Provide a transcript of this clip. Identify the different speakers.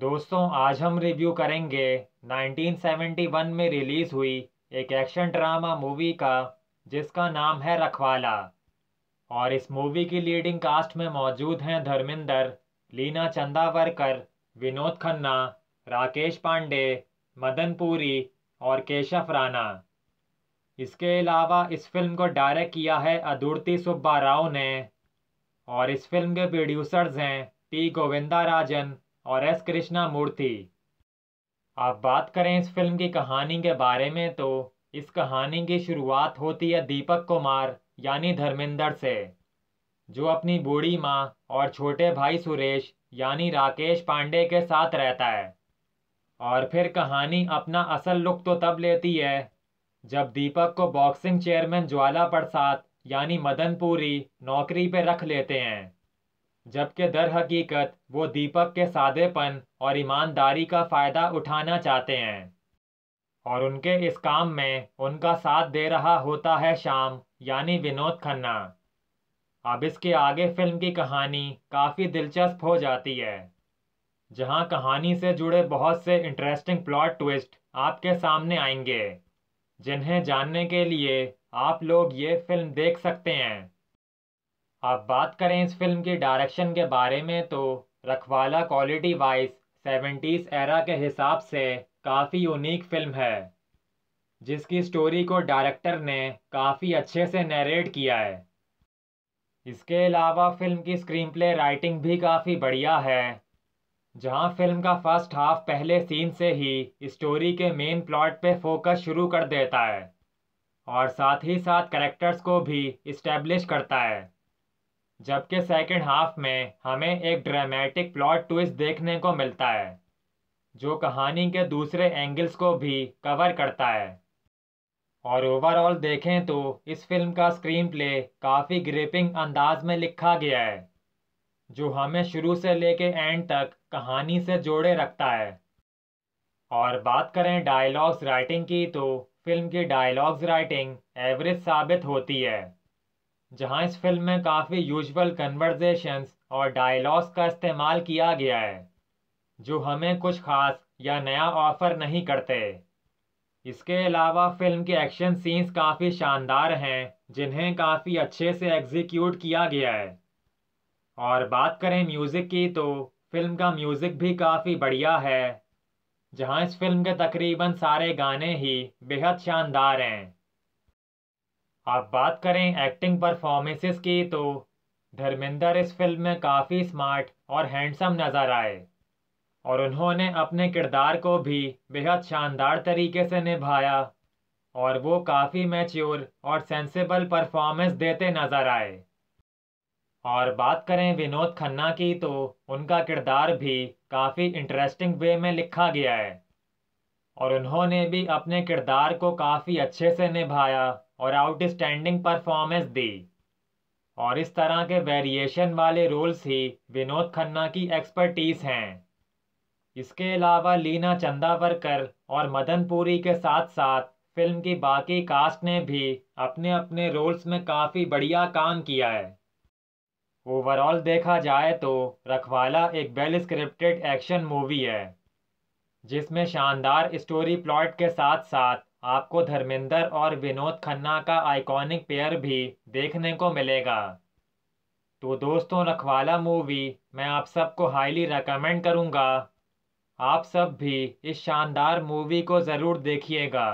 Speaker 1: दोस्तों आज हम रिव्यू करेंगे 1971 में रिलीज हुई एक एक्शन ड्रामा मूवी का जिसका नाम है रखवाला और इस मूवी की लीडिंग कास्ट में मौजूद हैं धर्मिंदर लीना चंदावरकर विनोद खन्ना राकेश पांडे मदन पुरी और केशव राणा इसके अलावा इस फिल्म को डायरेक्ट किया है अदूर्ति सुब्बा राव ने और इस फिल्म के प्रोड्यूसर्स हैं टी गोविंदा राजन और एस कृष्णा मूर्ति आप बात करें इस फिल्म की कहानी के बारे में तो इस कहानी की शुरुआत होती है दीपक कुमार यानी धर्मेंद्र से जो अपनी बूढ़ी माँ और छोटे भाई सुरेश यानी राकेश पांडे के साथ रहता है और फिर कहानी अपना असल लुक तो तब लेती है जब दीपक को बॉक्सिंग चेयरमैन ज्वाला प्रसाद यानी मदनपुरी नौकरी पे रख लेते हैं जबकि दर हकीकत वो दीपक के सादेपन और ईमानदारी का फ़ायदा उठाना चाहते हैं और उनके इस काम में उनका साथ दे रहा होता है शाम यानी विनोद खन्ना अब इसके आगे फिल्म की कहानी काफ़ी दिलचस्प हो जाती है जहां कहानी से जुड़े बहुत से इंटरेस्टिंग प्लॉट ट्विस्ट आपके सामने आएंगे जिन्हें जानने के लिए आप लोग ये फिल्म देख सकते हैं आप बात करें इस फिल्म की डायरेक्शन के बारे में तो रखवाला क्वालिटी वाइज सेवेंटीज़ एरा के हिसाब से काफ़ी यूनिक फिल्म है जिसकी स्टोरी को डायरेक्टर ने काफ़ी अच्छे से नरेट किया है इसके अलावा फिल्म की स्क्रीन प्ले राइटिंग भी काफ़ी बढ़िया है जहां फिल्म का फर्स्ट हाफ पहले सीन से ही स्टोरी के मेन प्लॉट पे फोकस शुरू कर देता है और साथ ही साथ करेक्टर्स को भी इस्टेब्लिश करता है जबकि सेकेंड हाफ में हमें एक ड्रामेटिक प्लॉट ट्विस्ट देखने को मिलता है जो कहानी के दूसरे एंगल्स को भी कवर करता है और ओवरऑल देखें तो इस फिल्म का स्क्रीन प्ले काफ़ी ग्रिपिंग अंदाज में लिखा गया है जो हमें शुरू से लेके एंड तक कहानी से जोड़े रखता है और बात करें डायलॉग्स राइटिंग की तो फिल्म की डायलॉग्स राइटिंग एवरेज साबित होती है जहां इस फिल्म में काफ़ी यूजुअल कन्वर्जेशंस और डायलॉग्स का इस्तेमाल किया गया है जो हमें कुछ खास या नया ऑफर नहीं करते इसके अलावा फिल्म के एक्शन सीन्स काफ़ी शानदार हैं जिन्हें काफ़ी अच्छे से एग्जीक्यूट किया गया है और बात करें म्यूज़िक की तो फिल्म का म्यूज़िक भी काफ़ी बढ़िया है जहां इस फिल्म के तकरीबन सारे गाने ही बेहद शानदार हैं आप बात करें एक्टिंग परफॉर्मेंसेस की तो धर्मेंद्र इस फिल्म में काफ़ी स्मार्ट और हैंडसम नज़र आए और उन्होंने अपने किरदार को भी बेहद शानदार तरीके से निभाया और वो काफ़ी मैच्योर और सेंसेबल परफॉर्मेंस देते नज़र आए और बात करें विनोद खन्ना की तो उनका किरदार भी काफ़ी इंटरेस्टिंग वे में लिखा गया है और उन्होंने भी अपने किरदार को काफ़ी अच्छे से निभाया और आउटस्टैंडिंग परफॉर्मेंस दी और इस तरह के वेरिएशन वाले रोल्स ही विनोद खन्ना की एक्सपर्टीज़ हैं इसके अलावा लीना चंदावरकर और मदन पुरी के साथ साथ फिल्म की बाकी कास्ट ने भी अपने अपने रोल्स में काफ़ी बढ़िया काम किया है ओवरऑल देखा जाए तो रखवाला एक वेल स्क्रिप्टेड एक्शन मूवी है जिसमें शानदार स्टोरी प्लॉट के साथ साथ आपको धर्मेंद्र और विनोद खन्ना का आइकॉनिक पेयर भी देखने को मिलेगा तो दोस्तों रखवाला मूवी मैं आप सबको हाईली रेकमेंड करूँगा आप सब भी इस शानदार मूवी को ज़रूर देखिएगा